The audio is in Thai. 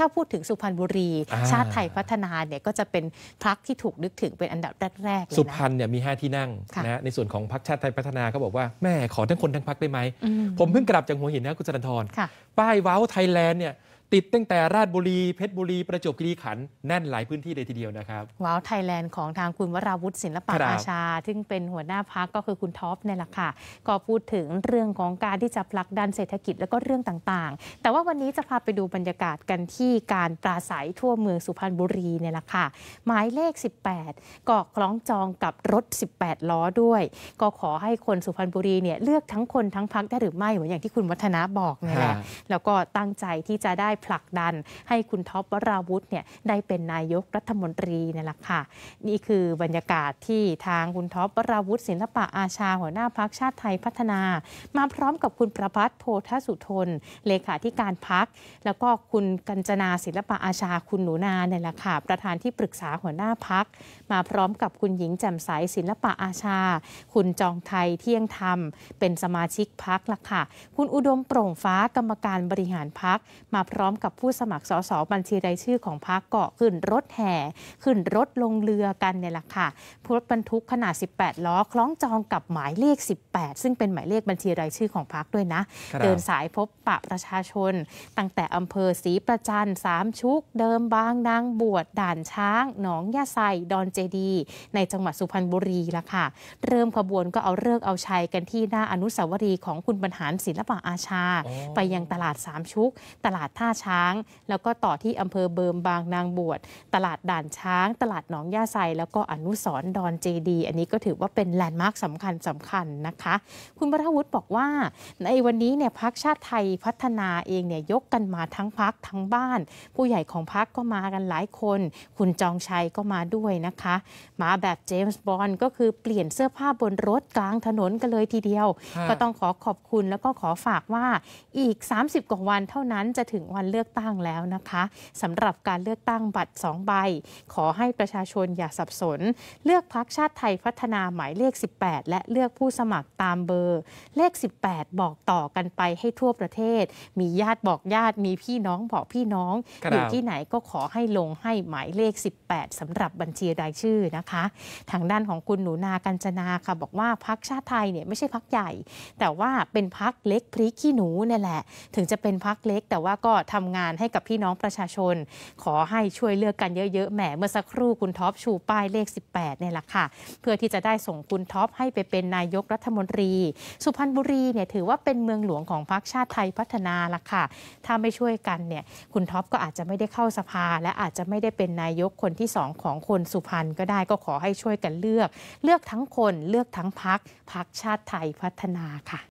ถ้าพูดถึงสุพรรณบุรี ชาติไทยพัฒนาเนี่ยก็จะเป็นพรรคที่ถูกนึกถึงเป็นอันดับแรกๆเลยนะสุพรรณเนี่ยมี 5 ที่นั่งนะในส่วนของพรรคชาติไทยพัฒนาก็บอกว่าแม่ขอทั้งคนทั้งพรรคได้ไหม ผมเพิ่งกลับจากหัวหินนะคุณจันทรป้าย ว้าว ไทยแลนด์เนี่ยติดตั้งแต่ราชบุรีเพชรบุรีประจวบคีรีขันธ์แน่นหลายพื้นที่เลยทีเดียวนะครับ ว้าว ไทยแลนด์ของทางคุณวราวุฒิศิลปะัอาชาซึ่งเป็นหัวหน้าพักก็คือคุณท็อปเนี่ยแหละค่ะ ก็พูดถึงเรื่องของการที่จะผลักดันเศรษฐกิจแล้วก็เรื่องต่างๆ แต่ว่าวันนี้จะพาไปดูบรรยากาศกันที่การปราศัยทั่วเมืองสุพรรณบุรีเนี่ยแหละค่ะหมายเลข 18 ก็คล้องจองกับรถ 18 ล้อด้วย ก็ขอให้คนสุพรรณบุรีเนี่ยเลือกทั้งคนทั้งพักได้หรือไม่เหมือนอย่างที่คุณวัฒนะบอกเนี่ยแหละแล้วก็ตั้งใจที่จะได้ผลักดันให้คุณท็อปวราวุธเนี่ยได้เป็นนายกรัฐมนตรีนี่แหละค่ะ นี่คือบรรยากาศที่ทางคุณท็อปวราวุธศิลปะอาชาหัวหน้าพักชาติไทยพัฒนา มาพร้อมกับคุณประพัฒน์โพธสุทนเลขาธิการพักแล้วก็คุณกัญจนาศิลปะอาชาคุณหนูนาเนี่ยแหละค่ะประธานที่ปรึกษาหัวหน้าพักมาพร้อมกับคุณหญิงแจ่มใสศิลปะอาชา คุณจองไทยเที่ยงธรรมเป็นสมาชิกพักละค่ะคุณอุดมโปร่งฟ้ากรรมการบริหารพักมาพร้อมร้อมกับผู้สมัครสสบัญชีรายชื่อของพรรคเกาะขึ้นรถแห่ ขึ้นรถลงเรือกันเนี่ยแหละค่ะรถบรรทุกขนาด 18 ล้อคล้องจองกับหมายเลข 18 ซึ่งเป็นหมายเลขบัญชีรายชื่อของพรรคด้วยนะ เดินสายพบปะประชาชนตั้งแต่อำเภอศรีประจันสามชุก เดิมบางนางบวชด่านช้าง หนองยาไซดอนเจดี ในจังหวัดสุพรรณบุรีละค่ะ เริ่มขบวนก็เอาเลิกเอาชัยกันที่หน้าอนุสาวรีย์ของคุณบรรหารศิลปะอาชา ไปยังตลาดสามชุกตลาดท่าช้างแล้วก็ต่อที่อำเภอเบิร์มบางนางบวช ตลาดด่านช้าง ตลาดหนองย่าไซแล้วก็อนุสรดอนเจดี อันนี้ก็ถือว่าเป็นแลนด์มาร์คสำคัญสำคัญนะคะ คุณพระวุฒิบอกว่า ในวันนี้เนี่ยพักชาติไทยพัฒนาเองเนี่ยยกกันมาทั้งพักทั้งบ้าน ผู้ใหญ่ของพักก็มากันหลายคน คุณจองชัยก็มาด้วยนะคะ มาแบบเจมส์บอนด์ก็คือเปลี่ยนเสื้อผ้าบนรถกลางถนนกันเลยทีเดียว ก็ต้องขอขอบคุณแล้วก็ขอฝากว่าอีก 30 กว่าวันเท่านั้นจะถึงวันการเลือกตั้งแล้วนะคะสำหรับการเลือกตั้งบัตร2ใบ ขอให้ประชาชนอย่าสับสน เลือกพักชาติไทยพัฒนาหมายเลข 18 และเลือกผู้สมัครตามเบอร์เลข 18 บอกต่อกันไปให้ทั่วประเทศ มีญาติบอกญาติมีพี่น้องบอกพี่น้องอยู่ที่ไหนก็ขอให้ลงให้หมายเลข 18 สำหรับบัญชีรายชื่อนะคะ ทางด้านของคุณหนูนากัญจนาค่ะบอกว่าพักชาติไทยเนี่ยไม่ใช่พักใหญ่ แต่ว่าเป็นพักเล็กพริกขี้หนูนี่แหละ ถึงจะเป็นพักเล็ก แต่ว่าก็ททำงานให้กับพี่น้องประชาชน ขอให้ช่วยเลือกกันเยอะๆ แหมเมื่อสักครู่คุณท็อปชูป้ายเลข 18เนี่ยแหละค่ะ เพื่อที่จะได้ส่งคุณท็อปให้ไปเป็นนายกรัฐมนตรี สุพรรณบุรีเนี่ยถือว่าเป็นเมืองหลวงของพรรคชาติไทยพัฒนาละค่ะ ถ้าไม่ช่วยกันเนี่ยคุณท็อปก็อาจจะไม่ได้เข้าสภา และอาจจะไม่ได้เป็นนายกคนที่สองของคนสุพรรณก็ได้ก็ขอให้ช่วยกันเลือก เลือกทั้งคนเลือกทั้งพักพรรคชาติไทยพัฒนาค่ะ